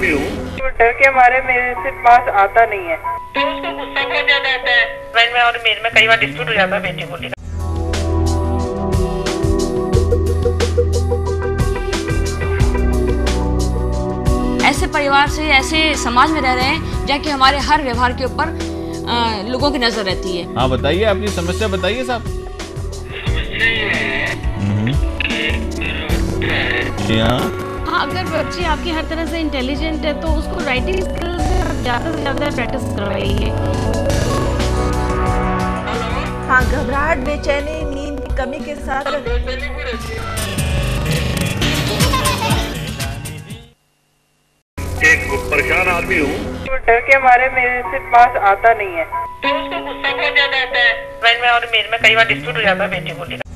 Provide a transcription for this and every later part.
भी हूँ तो डर के मारे मेरे से पास आता नहीं है तो उसको गुस्सा बहुत ज्यादा आता है में और मेरे में कई बार डिस्प्यूट हो जाता है को लेकर ऐसे परिवार से ऐसे समाज में रह रहे हैं जहाँ की हमारे हर व्यवहार के ऊपर लोगों की नजर रहती है हाँ बताइए आपकी समस्या बताइए साहब हम्म। अगर बच्चे आपके हर तरह से इंटेलिजेंट है तो उसको राइटिंग स्किल्स ज़्यादा से ज़्यादा प्रैक्टिस करवाइए हाँ घबराहट बेचैनी नींद की कमी के साथ एक परेशान आदमी हूँ डर के हमारे मेरे से पास आता नहीं है तो उसको गुस्सा बहुत ज्यादा आता है मैं और मेरे में कई बार डिस्प्यूट हो जाता है बेटे को लेकर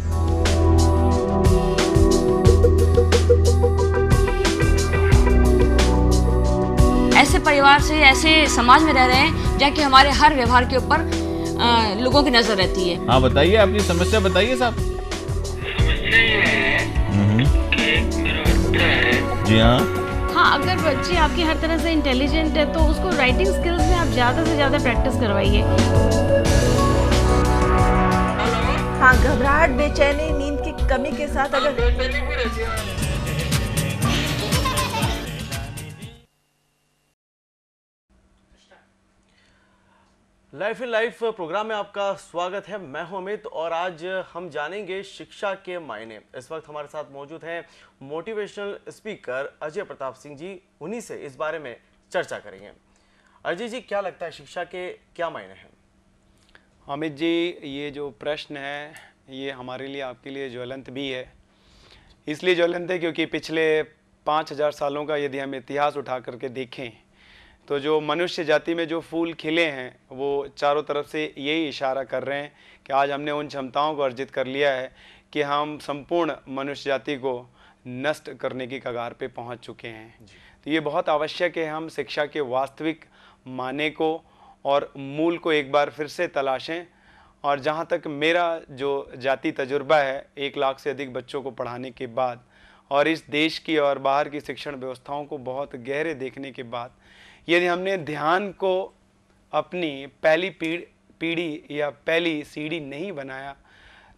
व्यवहार से ऐसे समाज में रह रहे हैं जहाँ की हमारे हर व्यवहार के ऊपर लोगों की नजर रहती है हाँ बताइए अपनी समस्या बताइए साहब हम्म। जी हाँ हाँ अगर बच्चे आपकी हर तरह से इंटेलिजेंट है तो उसको राइटिंग स्किल्स में आप ज़्यादा से ज़्यादा प्रैक्टिस करवाइए हाँ घबराहट बेचैनी नींद की कमी के साथ अगर लाइफ इन लाइफ प्रोग्राम में आपका स्वागत है मैं हूं अमित और आज हम जानेंगे शिक्षा के मायने इस वक्त हमारे साथ मौजूद हैं मोटिवेशनल स्पीकर अजय प्रताप सिंह जी उन्हीं से इस बारे में चर्चा करेंगे अजय जी क्या लगता है शिक्षा के क्या मायने हैं अमित जी ये जो प्रश्न है ये हमारे लिए आपके लिए ज्वलंत भी है इसलिए ज्वलंत है क्योंकि पिछले पाँच हज़ार सालों का यदि हम इतिहास उठा करके देखें तो जो मनुष्य जाति में जो फूल खिले हैं वो चारों तरफ से यही इशारा कर रहे हैं कि आज हमने उन क्षमताओं को अर्जित कर लिया है कि हम संपूर्ण मनुष्य जाति को नष्ट करने की कगार पे पहुंच चुके हैं तो ये बहुत आवश्यक है हम शिक्षा के वास्तविक माने को और मूल को एक बार फिर से तलाशें और जहाँ तक मेरा जो जाति तजुर्बा है एक लाख से अधिक बच्चों को पढ़ाने के बाद और इस देश की और बाहर की शिक्षण व्यवस्थाओं को बहुत गहरे देखने के बाद यदि हमने ध्यान को अपनी पहली पीढ़ी या पहली सीढ़ी नहीं बनाया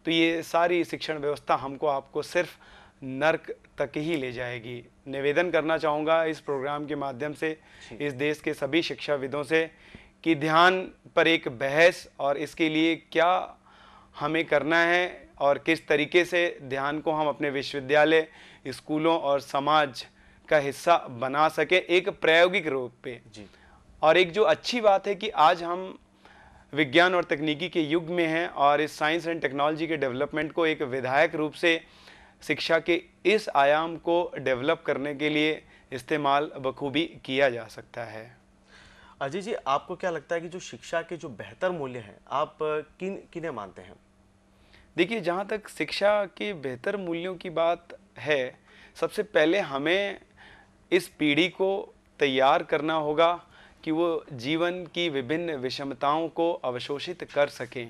तो ये सारी शिक्षण व्यवस्था हमको आपको सिर्फ नर्क तक ही ले जाएगी निवेदन करना चाहूँगा इस प्रोग्राम के माध्यम से इस देश के सभी शिक्षाविदों से कि ध्यान पर एक बहस और इसके लिए क्या हमें करना है और किस तरीके से ध्यान को हम अपने विश्वविद्यालय स्कूलों और समाज का हिस्सा बना सके एक प्रायोगिक रूप पे जी और एक जो अच्छी बात है कि आज हम विज्ञान और तकनीकी के युग में हैं और इस साइंस एंड टेक्नोलॉजी के डेवलपमेंट को एक विधायक रूप से शिक्षा के इस आयाम को डेवलप करने के लिए इस्तेमाल बखूबी किया जा सकता है अजय जी आपको क्या लगता है कि जो शिक्षा के जो बेहतर मूल्य हैं आप किन किन्हें मानते हैं देखिए जहाँ तक शिक्षा के बेहतर मूल्यों की बात है सबसे पहले हमें इस पीढ़ी को तैयार करना होगा कि वो जीवन की विभिन्न विषमताओं को अवशोषित कर सकें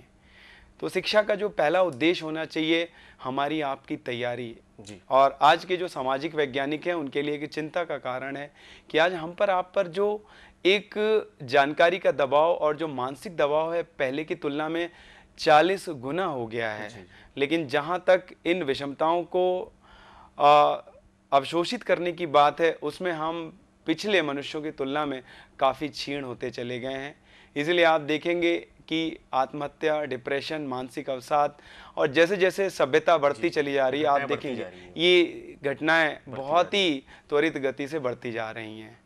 तो शिक्षा का जो पहला उद्देश्य होना चाहिए हमारी आपकी तैयारी जी। और आज के जो सामाजिक वैज्ञानिक हैं उनके लिए एक चिंता का कारण है कि आज हम पर आप पर जो एक जानकारी का दबाव और जो मानसिक दबाव है पहले की तुलना में चालीस गुना हो गया है लेकिन जहाँ तक इन विषमताओं को आ, अवशोषित करने की बात है उसमें हम पिछले मनुष्यों की तुलना में काफ़ी क्षीण होते चले गए हैं इसलिए आप देखेंगे कि आत्महत्या डिप्रेशन मानसिक अवसाद और जैसे जैसे सभ्यता बढ़ती चली जा रही है आप देखेंगे ये घटनाएं बहुत ही त्वरित गति से बढ़ती जा रही हैं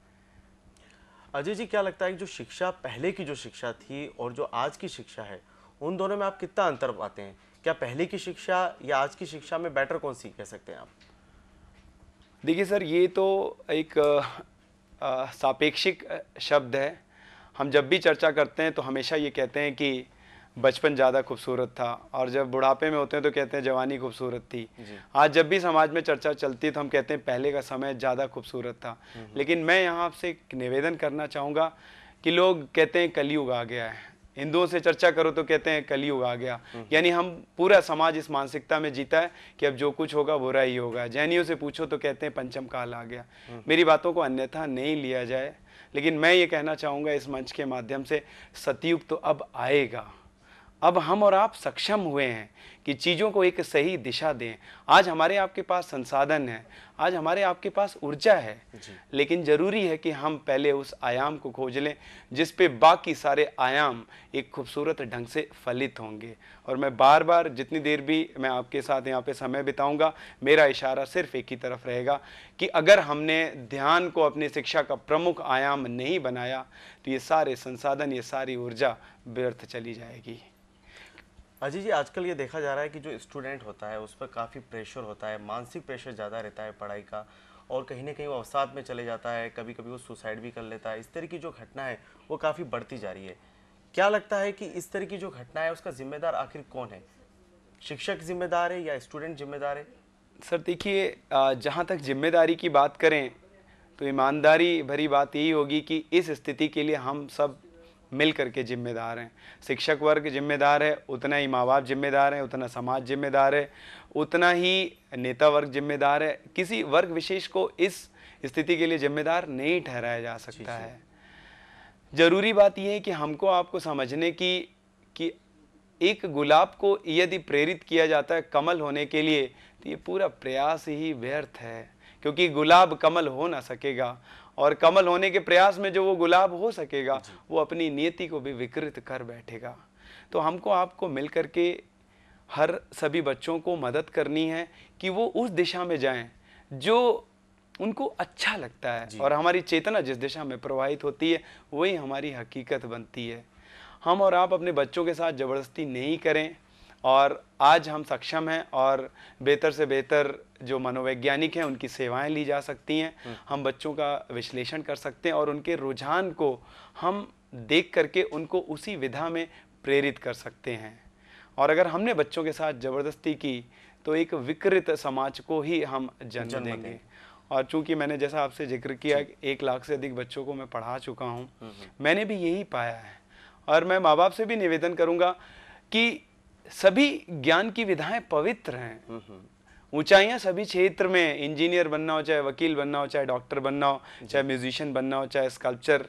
अजय जी क्या लगता है कि जो शिक्षा पहले की जो शिक्षा थी और जो आज की शिक्षा है उन दोनों में आप कितना अंतर पाते हैं क्या पहले की शिक्षा या आज की शिक्षा में बेटर कौन सी कह सकते हैं आप देखिए सर ये तो एक सापेक्षिक शब्द है हम जब भी चर्चा करते हैं तो हमेशा ये कहते हैं कि बचपन ज़्यादा खूबसूरत था और जब बुढ़ापे में होते हैं तो कहते हैं जवानी खूबसूरत थी आज जब भी समाज में चर्चा चलती है तो हम कहते हैं पहले का समय ज़्यादा खूबसूरत था हम्म, हम्म। लेकिन मैं यहाँ आपसे एक निवेदन करना चाहूँगा कि लोग कहते हैं कलयुग आ गया है हिंदुओं से चर्चा करो तो कहते हैं कलयुग आ गया हम्म। यानी हम पूरा समाज इस मानसिकता में जीता है कि अब जो कुछ होगा बुरा ही होगा जैनियों से पूछो तो कहते हैं पंचम काल आ गया हम्म। मेरी बातों को अन्यथा नहीं लिया जाए लेकिन मैं ये कहना चाहूँगा इस मंच के माध्यम से सतयुग तो अब आएगा अब हम और आप सक्षम हुए हैं कि चीज़ों को एक सही दिशा दें आज हमारे आपके पास संसाधन है आज हमारे आपके पास ऊर्जा है लेकिन ज़रूरी है कि हम पहले उस आयाम को खोज लें जिस पे बाकी सारे आयाम एक खूबसूरत ढंग से फलित होंगे और मैं बार बार जितनी देर भी मैं आपके साथ यहाँ पे समय बिताऊंगा मेरा इशारा सिर्फ एक ही तरफ रहेगा कि अगर हमने ध्यान को अपनी शिक्षा का प्रमुख आयाम नहीं बनाया तो ये सारे संसाधन ये सारी ऊर्जा व्यर्थ चली जाएगी अजय जी आजकल ये देखा जा रहा है कि जो स्टूडेंट होता है उस पर काफ़ी प्रेशर होता है मानसिक प्रेशर ज़्यादा रहता है पढ़ाई का और कहीं ना कहीं वो अवसाद में चले जाता है कभी कभी वो सुसाइड भी कर लेता है इस तरह की जो घटना है वो काफ़ी बढ़ती जा रही है क्या लगता है कि इस तरह की जो घटना है उसका जिम्मेदार आखिर कौन है शिक्षक जिम्मेदार है या स्टूडेंट जिम्मेदार है सर देखिए जहाँ तक जिम्मेदारी की बात करें तो ईमानदारी भरी बात यही होगी कि इस स्थिति के लिए हम सब मिल करके जिम्मेदार हैं शिक्षक वर्ग जिम्मेदार है उतना ही माँ बाप जिम्मेदार हैं उतना समाज जिम्मेदार है उतना ही नेता वर्ग जिम्मेदार है किसी वर्ग विशेष को इस स्थिति के लिए जिम्मेदार नहीं ठहराया जा सकता है ज़रूरी बात यह है कि हमको आपको समझने की कि एक गुलाब को यदि प्रेरित किया जाता है कमल होने के लिए तो ये पूरा प्रयास ही व्यर्थ है क्योंकि गुलाब कमल हो ना सकेगा और कमल होने के प्रयास में जो वो गुलाब हो सकेगा वो अपनी नियति को भी विकृत कर बैठेगा तो हमको आपको मिल के हर सभी बच्चों को मदद करनी है कि वो उस दिशा में जाएं जो उनको अच्छा लगता है और हमारी चेतना जिस दिशा में प्रवाहित होती है वही हमारी हकीकत बनती है हम और आप अपने बच्चों के साथ ज़बरदस्ती नहीं करें और आज हम सक्षम हैं और बेहतर से बेहतर जो मनोवैज्ञानिक हैं उनकी सेवाएं ली जा सकती हैं हम्म। हम बच्चों का विश्लेषण कर सकते हैं और उनके रुझान को हम देख करके उनको उसी विधा में प्रेरित कर सकते हैं और अगर हमने बच्चों के साथ ज़बरदस्ती की तो एक विकृत समाज को ही हम जन्म, जन्म देंगे और चूंकि मैंने जैसा आपसे जिक्र किया एक लाख से अधिक बच्चों को मैं पढ़ा चुका हूँ हम्म, हम्म। मैंने भी यही पाया है और मैं माँ बाप से भी निवेदन करूँगा कि सभी ज्ञान की विधाएं पवित्र हैं ऊंचाइयां सभी क्षेत्र में इंजीनियर बनना हो चाहे वकील बनना हो चाहे डॉक्टर बनना हो चाहे म्यूजिशियन बनना हो चाहे स्कल्पचर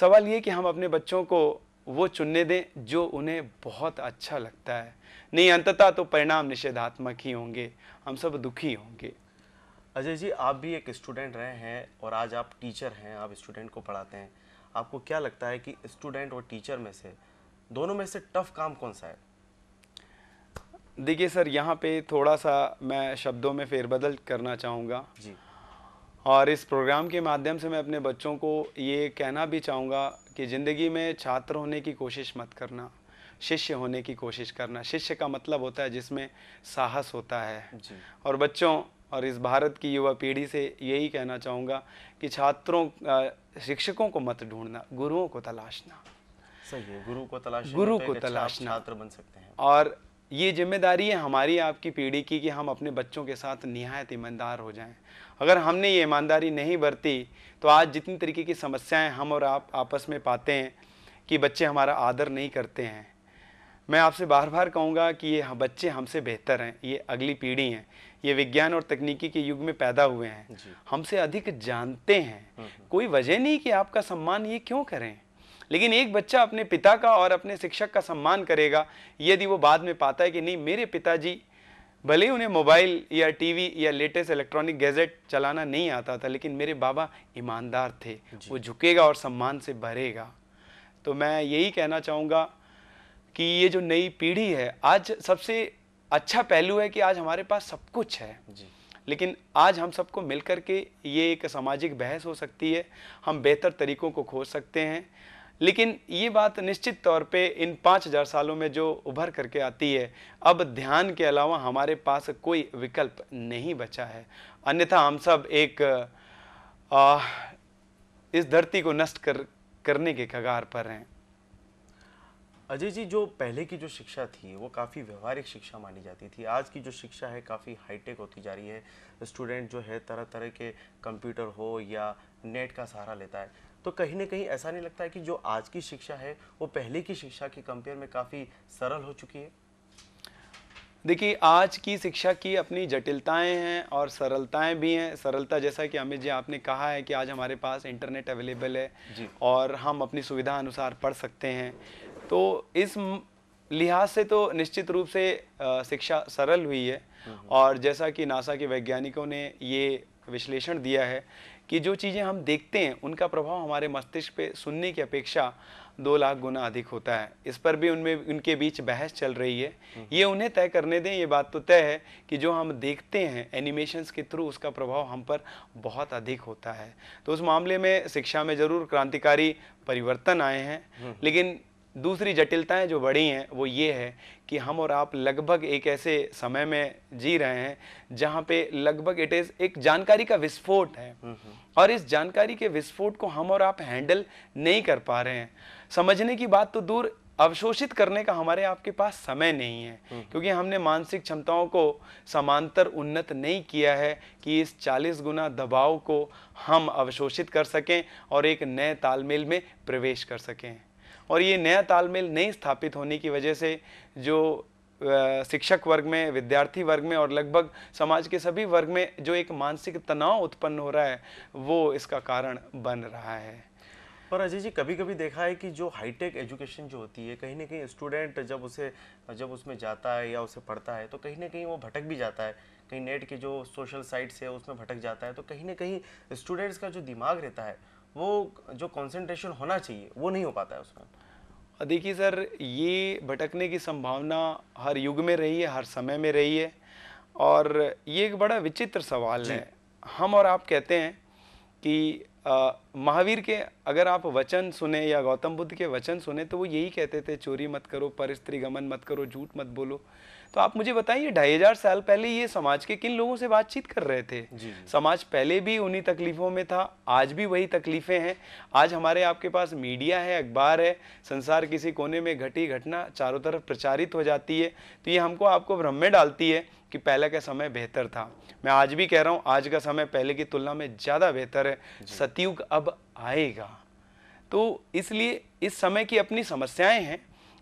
सवाल ये कि हम अपने बच्चों को वो चुनने दें जो उन्हें बहुत अच्छा लगता है नहीं अंततः तो परिणाम निषेधात्मक ही होंगे हम सब दुखी होंगे अजय जी आप भी एक स्टूडेंट रहे हैं और आज आप टीचर हैं आप स्टूडेंट को पढ़ाते हैं आपको क्या लगता है कि स्टूडेंट और टीचर में से दोनों में से टफ काम कौन सा है देखिए सर यहाँ पे थोड़ा सा मैं शब्दों में फेरबदल करना चाहूँगा जी और इस प्रोग्राम के माध्यम से मैं अपने बच्चों को ये कहना भी चाहूँगा कि ज़िंदगी में छात्र होने की कोशिश मत करना शिष्य होने की कोशिश करना शिष्य का मतलब होता है जिसमें साहस होता है और बच्चों और इस भारत की युवा पीढ़ी से यही कहना चाहूँगा कि छात्रों शिक्षकों को मत ढूंढना गुरुओं को तलाशना सही है गुरु को तलाशना गुरु तो को अच्छा तलाशना छात्र बन सकते हैं और ये जिम्मेदारी है हमारी आपकी पीढ़ी की कि हम अपने बच्चों के साथ नहायत ईमानदार हो जाएं अगर हमने ये ईमानदारी नहीं बरती तो आज जितनी तरीके की समस्याएं हम और आप आपस में पाते हैं कि बच्चे हमारा आदर नहीं करते हैं मैं आपसे बार बार कहूँगा कि ये बच्चे हमसे बेहतर हैं ये अगली पीढ़ी हैं ये विज्ञान और तकनीकी के युग में पैदा हुए हैं हमसे अधिक जानते हैं हम्म, हम्म। कोई वजह नहीं कि आपका सम्मान ये क्यों करें लेकिन एक बच्चा अपने पिता का और अपने शिक्षक का सम्मान करेगा यदि वो बाद में पाता है कि नहीं मेरे पिताजी भले ही उन्हें मोबाइल या टीवी या लेटेस्ट इलेक्ट्रॉनिक गैजेट चलाना नहीं आता था लेकिन मेरे बाबा ईमानदार थे वो झुकेगा और सम्मान से भरेगा तो मैं यही कहना चाहूँगा कि ये जो नई पीढ़ी है आज सबसे अच्छा पहलू है कि आज हमारे पास सब कुछ है जी लेकिन आज हम सबको मिलकर के ये एक सामाजिक बहस हो सकती है हम बेहतर तरीकों को खोज सकते हैं लेकिन ये बात निश्चित तौर पे इन 5000 सालों में जो उभर करके आती है अब ध्यान के अलावा हमारे पास कोई विकल्प नहीं बचा है अन्यथा हम सब एक आ, इस धरती को नष्ट कर करने के कगार पर हैं अजय जी जो पहले की जो शिक्षा थी वो काफ़ी व्यवहारिक शिक्षा मानी जाती थी आज की जो शिक्षा है काफ़ी हाईटेक होती जा रही है स्टूडेंट जो है तरह तरह के कंप्यूटर हो या नेट का सहारा लेता है तो कहीं ना कहीं ऐसा नहीं लगता है कि जो आज की शिक्षा है वो पहले की शिक्षा के कंपेयर में काफ़ी सरल हो चुकी है देखिए आज की शिक्षा की अपनी जटिलताएं हैं और सरलताएं भी हैं सरलता जैसा कि अमित जी आपने कहा है कि आज हमारे पास इंटरनेट अवेलेबल है और हम अपनी सुविधा अनुसार पढ़ सकते हैं तो इस लिहाज से तो निश्चित रूप से शिक्षा सरल हुई है हम्म। और जैसा कि नासा के वैज्ञानिकों ने ये विश्लेषण दिया है कि जो चीज़ें हम देखते हैं उनका प्रभाव हमारे मस्तिष्क पे सुनने की अपेक्षा दो लाख गुना अधिक होता है इस पर भी उनमें उनके बीच बहस चल रही है हम्म। ये उन्हें तय करने दें ये बात तो तय है कि जो हम देखते हैं एनिमेशंस के थ्रू उसका प्रभाव हम पर बहुत अधिक होता है तो उस मामले में शिक्षा में ज़रूर क्रांतिकारी परिवर्तन आए हैं हम्म। लेकिन दूसरी जटिलताएं जो बड़ी हैं वो ये है कि हम और आप लगभग एक ऐसे समय में जी रहे हैं जहां पे लगभग इट इज़ एक जानकारी का विस्फोट है हम्म, हम्म। और इस जानकारी के विस्फोट को हम और आप हैंडल नहीं कर पा रहे हैं समझने की बात तो दूर अवशोषित करने का हमारे आपके पास समय नहीं है हम्म, क्योंकि हमने मानसिक क्षमताओं को समांतर उन्नत नहीं किया है कि इस 40 गुना दबाव को हम अवशोषित कर सकें और एक नए तालमेल में प्रवेश कर सकें और ये नया तालमेल नहीं स्थापित होने की वजह से जो शिक्षक वर्ग में विद्यार्थी वर्ग में और लगभग समाज के सभी वर्ग में जो एक मानसिक तनाव उत्पन्न हो रहा है वो इसका कारण बन रहा है पर अजय जी कभी कभी देखा है कि जो हाईटेक एजुकेशन जो होती है कहीं ना कहीं स्टूडेंट जब उसे जब उसमें जाता है या उसे पढ़ता है तो कहीं ना कहीं वो भटक भी जाता है कहीं नेट के जो सोशल साइट्स है उसमें भटक जाता है तो कहीं ना कहीं स्टूडेंट्स का जो दिमाग रहता है वो जो कॉन्सेंट्रेशन होना चाहिए वो नहीं हो पाता है उसमें देखिए सर ये भटकने की संभावना हर युग में रही है हर समय में रही है और ये एक बड़ा विचित्र सवाल है हम और आप कहते हैं कि महावीर के अगर आप वचन सुने या गौतम बुद्ध के वचन सुने तो वो यही कहते थे चोरी मत करो पर स्त्री गमन मत करो झूठ मत बोलो तो आप मुझे बताइए ढाई हजार साल पहले ये समाज के किन लोगों से बातचीत कर रहे थे जी, जी। समाज पहले भी उन्हीं तकलीफों में था आज भी वही तकलीफें हैं आज हमारे आपके पास मीडिया है अखबार है संसार किसी कोने में घटी घटना चारों तरफ प्रचारित हो जाती है तो ये हमको आपको भ्रम में डालती है कि पहले का समय बेहतर था मैं आज भी कह रहा हूँ आज का समय पहले की तुलना में ज़्यादा बेहतर है सतयुग अब आएगा तो इसलिए इस समय की अपनी समस्याएं हैं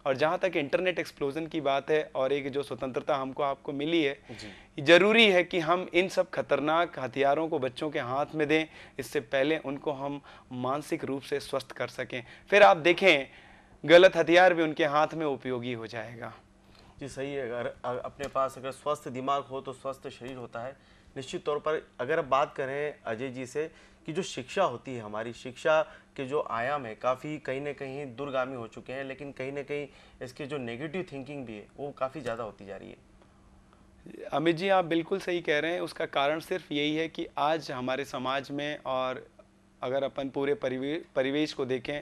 और जहाँ तक इंटरनेट एक्सप्लोजन की बात है और एक जो स्वतंत्रता हमको आपको मिली है ज़रूरी है कि हम इन सब खतरनाक हथियारों को बच्चों के हाथ में दें इससे पहले उनको हम मानसिक रूप से स्वस्थ कर सकें फिर आप देखें गलत हथियार भी उनके हाथ में उपयोगी हो जाएगा कि सही है अगर अपने पास अगर स्वस्थ दिमाग हो तो स्वस्थ शरीर होता है निश्चित तौर पर अगर बात करें अजय जी से कि जो शिक्षा होती है हमारी शिक्षा के जो आयाम है काफ़ी कहीं ना कहीं दूरगामी हो चुके हैं लेकिन कहीं ना कहीं इसके जो नेगेटिव थिंकिंग भी है वो काफ़ी ज़्यादा होती जा रही है अमित जी आप बिल्कुल सही कह रहे हैं उसका कारण सिर्फ यही है कि आज हमारे समाज में और अगर अपन पूरे परिवेश को देखें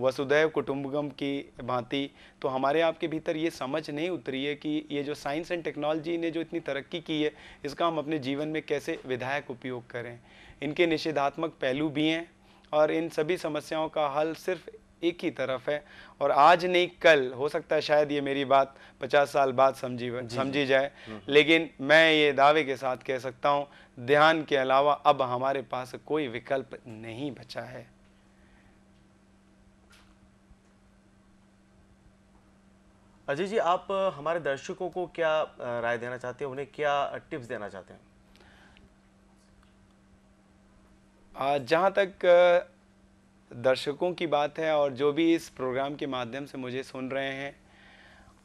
वसुदैव कुटुम्बगम की भांति तो हमारे आपके भीतर ये समझ नहीं उतरी है कि ये जो साइंस एंड टेक्नोलॉजी ने जो इतनी तरक्की की है इसका हम अपने जीवन में कैसे विधायक उपयोग करें इनके निषेधात्मक पहलू भी हैं और इन सभी समस्याओं का हल सिर्फ एक ही तरफ है और आज नहीं कल हो सकता है शायद ये मेरी बात 50 साल बाद समझी समझी जाए हम्म। लेकिन मैं ये दावे के साथ कह सकता हूँ ध्यान के अलावा अब हमारे पास कोई विकल्प नहीं बचा है अजय जी आप हमारे दर्शकों को क्या राय देना चाहते हैं उन्हें क्या टिप्स देना चाहते हैं जहाँ तक दर्शकों की बात है और जो भी इस प्रोग्राम के माध्यम से मुझे सुन रहे हैं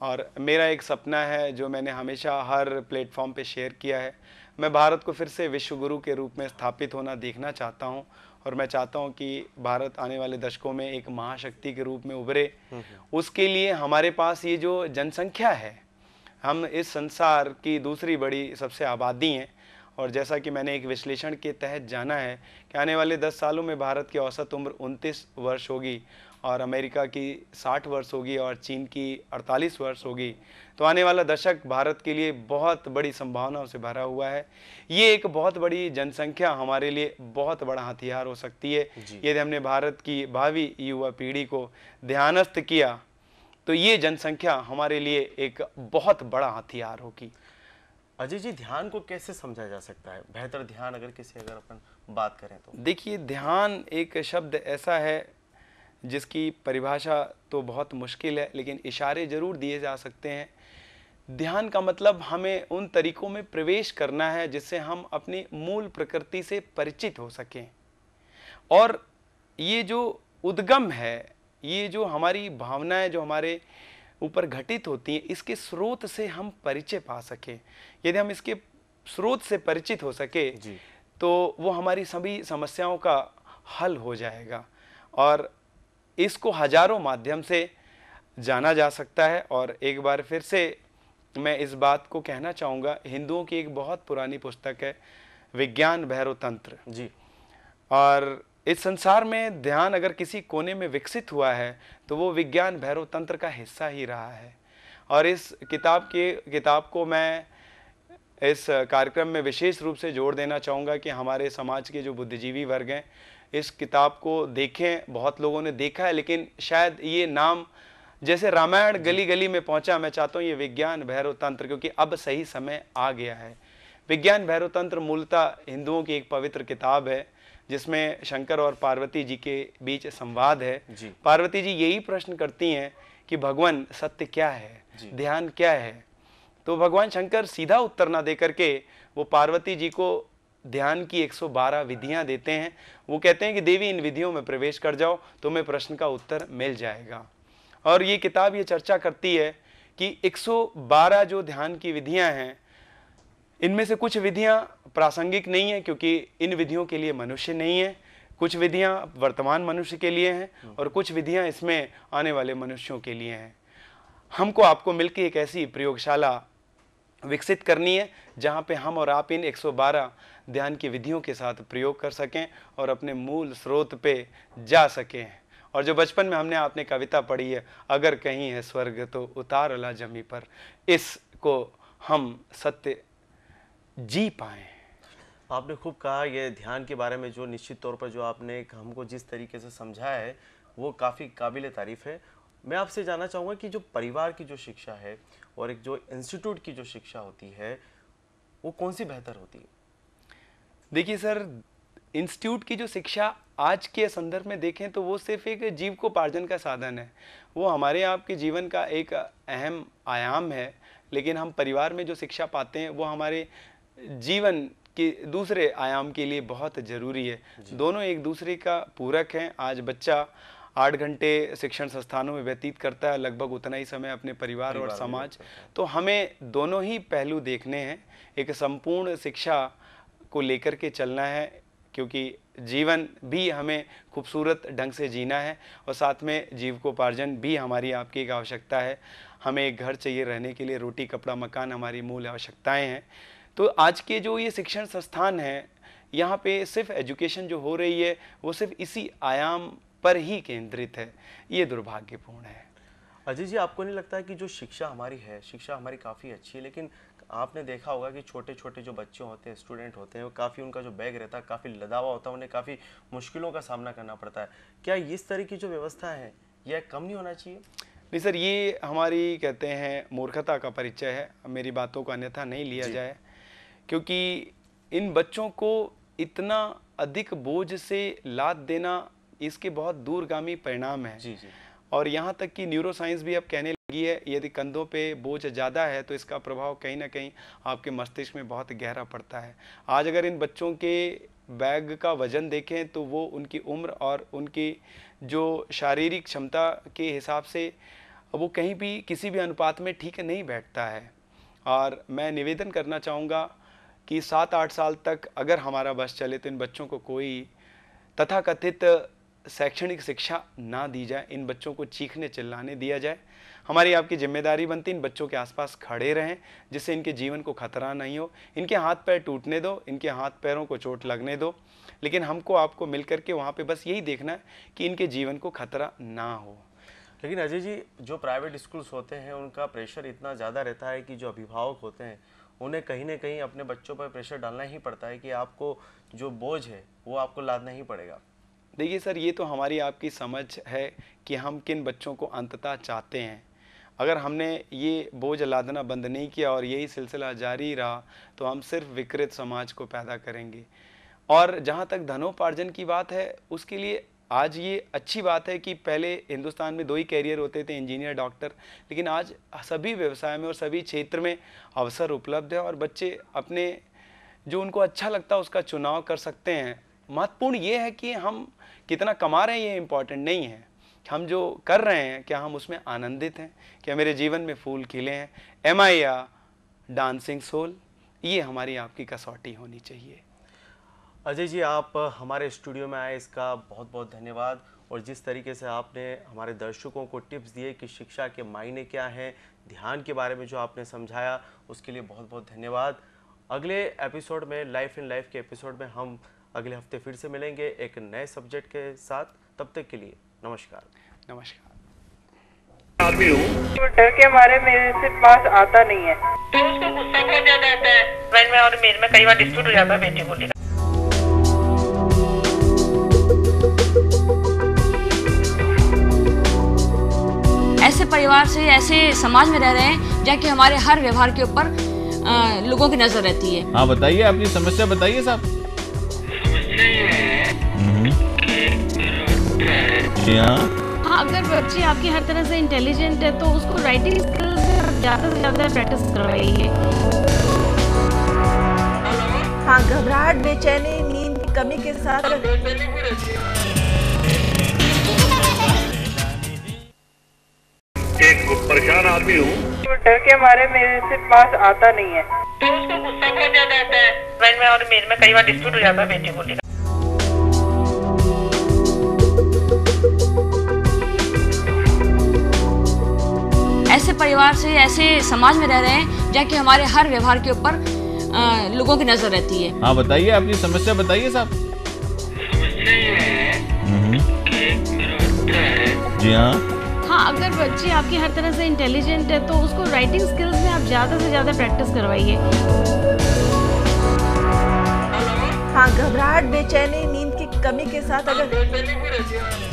और मेरा एक सपना है जो मैंने हमेशा हर प्लेटफॉर्म पे शेयर किया है मैं भारत को फिर से विश्व गुरु के रूप में स्थापित होना देखना चाहता हूँ और मैं चाहता हूं कि भारत आने वाले दशकों में एक महाशक्ति के रूप में उभरे हम्म, हम्म। उसके लिए हमारे पास ये जो जनसंख्या है हम इस संसार की दूसरी बड़ी सबसे आबादी हैं और जैसा कि मैंने एक विश्लेषण के तहत जाना है कि आने वाले 10 सालों में भारत की औसत उम्र 29 वर्ष होगी और अमेरिका की 60 वर्ष होगी और चीन की 48 वर्ष होगी तो आने वाला दशक भारत के लिए बहुत बड़ी संभावनाओं से भरा हुआ है ये एक बहुत बड़ी जनसंख्या हमारे लिए बहुत बड़ा हथियार हो सकती है यदि हमने भारत की भावी युवा पीढ़ी को ध्यानस्थ किया तो ये जनसंख्या हमारे लिए एक बहुत बड़ा हथियार होगी अजय जी ध्यान को कैसे समझा जा सकता है बेहतर ध्यान अगर किसी अगर अपन बात करें तो देखिए ध्यान एक शब्द ऐसा है जिसकी परिभाषा तो बहुत मुश्किल है लेकिन इशारे ज़रूर दिए जा सकते हैं ध्यान का मतलब हमें उन तरीकों में प्रवेश करना है जिससे हम अपनी मूल प्रकृति से परिचित हो सकें और ये जो उद्गम है ये जो हमारी भावनाएं जो हमारे ऊपर घटित होती हैं इसके स्रोत से हम परिचय पा सकें यदि हम इसके स्रोत से परिचित हो सके तो वो हमारी सभी समस्याओं का हल हो जाएगा और इसको हजारों माध्यम से जाना जा सकता है और एक बार फिर से मैं इस बात को कहना चाहूँगा हिंदुओं की एक बहुत पुरानी पुस्तक है विज्ञान भैरव तंत्र जी और इस संसार में ध्यान अगर किसी कोने में विकसित हुआ है तो वो विज्ञान भैरव तंत्र का हिस्सा ही रहा है और इस किताब की किताब को मैं इस कार्यक्रम में विशेष रूप से जोड़ देना चाहूँगा कि हमारे समाज के जो बुद्धिजीवी वर्ग हैं इस किताब को देखें बहुत लोगों ने देखा है लेकिन शायद ये नाम जैसे रामायण गली गली में पहुंचा मैं चाहता हूँ ये विज्ञान भैरव तंत्र क्योंकि अब सही समय आ गया है विज्ञान भैरव तंत्र मूलतः हिंदुओं की एक पवित्र किताब है जिसमें शंकर और पार्वती जी के बीच संवाद है जी। पार्वती जी यही प्रश्न करती हैं कि भगवान सत्य क्या है ध्यान क्या है तो भगवान शंकर सीधा उत्तर ना देकर के वो पार्वती जी को ध्यान की 112 विधियां देते हैं वो कहते हैं कि देवी इन विधियों में प्रवेश कर जाओ तुम्हें प्रश्न का उत्तर मिल जाएगा और ये किताब ये चर्चा करती है कि 112 जो ध्यान की विधियां हैं इनमें से कुछ विधियां प्रासंगिक नहीं है क्योंकि इन विधियों के लिए मनुष्य नहीं है कुछ विधियां वर्तमान मनुष्य के लिए हैं हम्म। और कुछ विधियां इसमें आने वाले मनुष्यों के लिए हैं हमको आपको मिलकर एक ऐसी प्रयोगशाला विकसित करनी है जहाँ पे हम और आप इन 112 ध्यान की विधियों के साथ प्रयोग कर सकें और अपने मूल स्रोत पे जा सकें और जो बचपन में हमने आपने कविता पढ़ी है अगर कहीं है स्वर्ग तो उतार ला जमी पर इसको हम सत्य जी पाएँ आपने खूब कहा ये ध्यान के बारे में जो निश्चित तौर पर जो आपने हमको जिस तरीके से समझाया है वो काफ़ी काबिल तारीफ़ है मैं आपसे जानना चाहूँगा कि जो परिवार की जो शिक्षा है और एक जो इंस्टीट्यूट की जो शिक्षा होती है वो कौन सी बेहतर होती है देखिए सर इंस्टीट्यूट की जो शिक्षा आज के संदर्भ में देखें तो वो सिर्फ एक जीव को पार्जन का साधन है वो हमारे आपके जीवन का एक अहम आयाम है लेकिन हम परिवार में जो शिक्षा पाते हैं वो हमारे जीवन के दूसरे आयाम के लिए बहुत ज़रूरी है दोनों एक दूसरे का पूरक हैं आज बच्चा आठ घंटे शिक्षण संस्थानों में व्यतीत करता है लगभग उतना ही समय अपने परिवार, और समाज तो हमें दोनों ही पहलू देखने हैं एक संपूर्ण शिक्षा को लेकर के चलना है क्योंकि जीवन भी हमें खूबसूरत ढंग से जीना है और साथ में जीवकोपार्जन भी हमारी आपकी एक आवश्यकता है हमें एक घर चाहिए रहने के लिए रोटी कपड़ा मकान हमारी मूल आवश्यकताएं हैं तो आज के जो ये शिक्षण संस्थान हैं यहाँ पे सिर्फ एजुकेशन जो हो रही है वो सिर्फ इसी आयाम पर ही केंद्रित है ये दुर्भाग्यपूर्ण है अजय जी आपको नहीं लगता है कि जो शिक्षा हमारी है शिक्षा हमारी काफ़ी अच्छी है लेकिन आपने देखा होगा कि छोटे छोटे जो बच्चे होते हैं स्टूडेंट होते हैं काफ़ी उनका जो बैग रहता है काफ़ी लदावा होता है उन्हें काफ़ी मुश्किलों का सामना करना पड़ता है क्या इस तरह की जो व्यवस्था है यह कम नहीं होना चाहिए नहीं सर ये हमारी कहते हैं मूर्खता का परिचय है मेरी बातों को अन्यथा नहीं लिया जाए क्योंकि इन बच्चों को इतना अधिक बोझ से लाद देना इसके बहुत दूरगामी परिणाम है जी जी और यहाँ तक कि न्यूरोसाइंस भी अब कहने लगी है यदि कंधों पे बोझ ज़्यादा है तो इसका प्रभाव कहीं ना कहीं आपके मस्तिष्क में बहुत गहरा पड़ता है आज अगर इन बच्चों के बैग का वज़न देखें तो वो उनकी उम्र और उनकी जो शारीरिक क्षमता के हिसाब से वो कहीं भी किसी भी अनुपात में ठीक नहीं बैठता है और मैं निवेदन करना चाहूँगा कि सात आठ साल तक अगर हमारा बस चले तो इन बच्चों को कोई तथाकथित शैक्षणिक शिक्षा ना दी जाए इन बच्चों को चीखने चिल्लाने दिया जाए हमारी आपकी जिम्मेदारी बनती इन बच्चों के आसपास खड़े रहें जिससे इनके जीवन को खतरा नहीं हो इनके हाथ पैर टूटने दो इनके हाथ पैरों को चोट लगने दो लेकिन हमको आपको मिल करके वहाँ पर बस यही देखना है कि इनके जीवन को खतरा ना हो लेकिन अजय जी जो प्राइवेट स्कूल्स होते हैं उनका प्रेशर इतना ज़्यादा रहता है कि जो अभिभावक होते हैं उन्हें कहीं ना कहीं अपने बच्चों पर प्रेशर डालना ही पड़ता है कि आपको जो बोझ है वो आपको लादना ही पड़ेगा देखिए सर ये तो हमारी आपकी समझ है कि हम किन बच्चों को अंततः चाहते हैं अगर हमने ये बोझ लादना बंद नहीं किया और यही सिलसिला जारी रहा तो हम सिर्फ विकृत समाज को पैदा करेंगे और जहाँ तक धनोपार्जन की बात है उसके लिए आज ये अच्छी बात है कि पहले हिंदुस्तान में दो ही कैरियर होते थे इंजीनियर डॉक्टर लेकिन आज सभी व्यवसाय में और सभी क्षेत्र में अवसर उपलब्ध है और बच्चे अपने जो उनको अच्छा लगता है उसका चुनाव कर सकते हैं महत्वपूर्ण ये है कि हम कितना कमा रहे हैं ये इम्पॉर्टेंट नहीं है हम जो कर रहे हैं क्या हम उसमें आनंदित हैं क्या मेरे जीवन में फूल खिले हैं एम आई या डांसिंग सोल ये हमारी आपकी कसौटी होनी चाहिए अजय जी आप हमारे स्टूडियो में आए इसका बहुत बहुत धन्यवाद और जिस तरीके से आपने हमारे दर्शकों को टिप्स दिए कि शिक्षा के मायने क्या हैं ध्यान के बारे में जो आपने समझाया उसके लिए बहुत बहुत धन्यवाद अगले एपिसोड में लाइफ इन लाइफ के एपिसोड में हम अगले हफ्ते फिर से मिलेंगे एक नए सब्जेक्ट के साथ तब तक के लिए नमस्कार नमस्कार डर के हमारे मेरे से पास आता नहीं है तो उसको गुस्सा कर ज्यादा आता है मैं में और मेरे में कई बार डिस्प्यूट हो जाता है बेटे को लेकर ऐसे परिवार से ऐसे समाज में रह रहे हैं जहाँ कि हमारे हर व्यवहार के ऊपर लोगों की नजर रहती है हाँ बताइए अपनी समस्या बताइए साहब हाँ अगर बच्चे आपकी हर तरह से इंटेलिजेंट है तो उसको राइटिंग स्किल्स ज़्यादा से ज़्यादा प्रैक्टिस करवाइए हाँ घबराहट बेचैनी नींद की कमी के साथ एक परेशान आदमी हूँ डर के मारे मेरे से पास आता नहीं है तो उसको गुस्सा कर ज्यादा आता है मैं और मेरे में कई बार डिस्प्यूट हो जाता है बेटी को प्रकार से ऐसे समाज में रह रहे हैं जहाँ की हमारे हर व्यवहार के ऊपर लोगों की नजर रहती है हाँ बताइए आपकी समस्या बताइए साहब हम्म। जी हाँ हाँ अगर बच्चे आपकी हर तरह से इंटेलिजेंट है तो उसको राइटिंग स्किल्स में आप ज़्यादा से ज़्यादा प्रैक्टिस करवाइए हाँ घबराहट बेचैनी नींद की कमी के साथ हाँ, अगर